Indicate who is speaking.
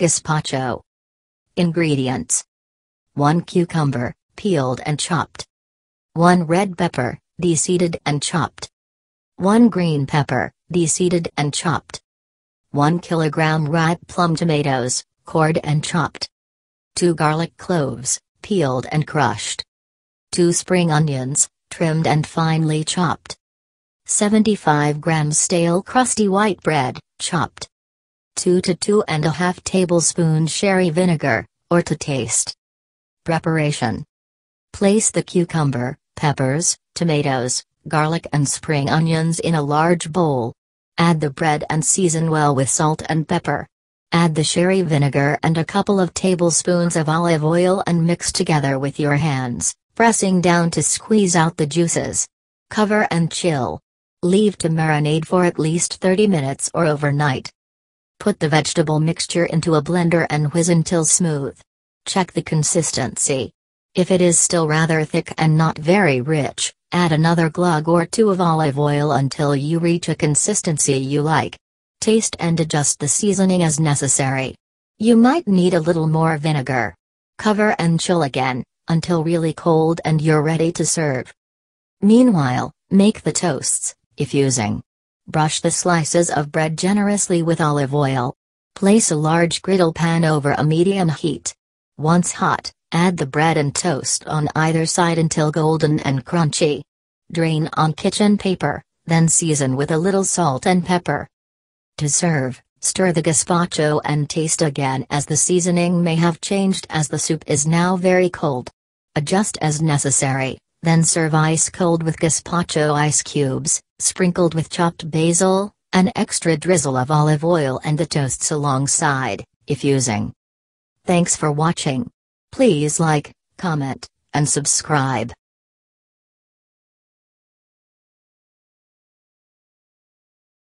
Speaker 1: Gazpacho. Ingredients 1 cucumber, peeled and chopped. 1 red pepper, deseeded and chopped. 1 green pepper, deseeded and chopped. 1 kilogram ripe plum tomatoes, cored and chopped. 2 garlic cloves, peeled and crushed. 2 spring onions, trimmed and finely chopped. 75 grams stale crusty white bread, chopped. 2 to 2 and a half tablespoon sherry vinegar, or to taste. Preparation Place the cucumber, peppers, tomatoes, garlic and spring onions in a large bowl. Add the bread and season well with salt and pepper. Add the sherry vinegar and a couple of tablespoons of olive oil and mix together with your hands, pressing down to squeeze out the juices. Cover and chill. Leave to marinate for at least 30 minutes or overnight. Put the vegetable mixture into a blender and whiz until smooth. Check the consistency. If it is still rather thick and not very rich, add another glug or two of olive oil until you reach a consistency you like. Taste and adjust the seasoning as necessary. You might need a little more vinegar. Cover and chill again, until really cold and you're ready to serve. Meanwhile, make the toasts, if using Brush the slices of bread generously with olive oil. Place a large griddle pan over a medium heat. Once hot, add the bread and toast on either side until golden and crunchy. Drain on kitchen paper, then season with a little salt and pepper. To serve, stir the gazpacho and taste again as the seasoning may have changed as the soup is now very cold. Adjust as necessary, then serve ice cold with gazpacho ice cubes, sprinkled with chopped basil, an extra drizzle of olive oil and the toasts alongside, if using. Thanks for watching. Please like, comment, and subscribe.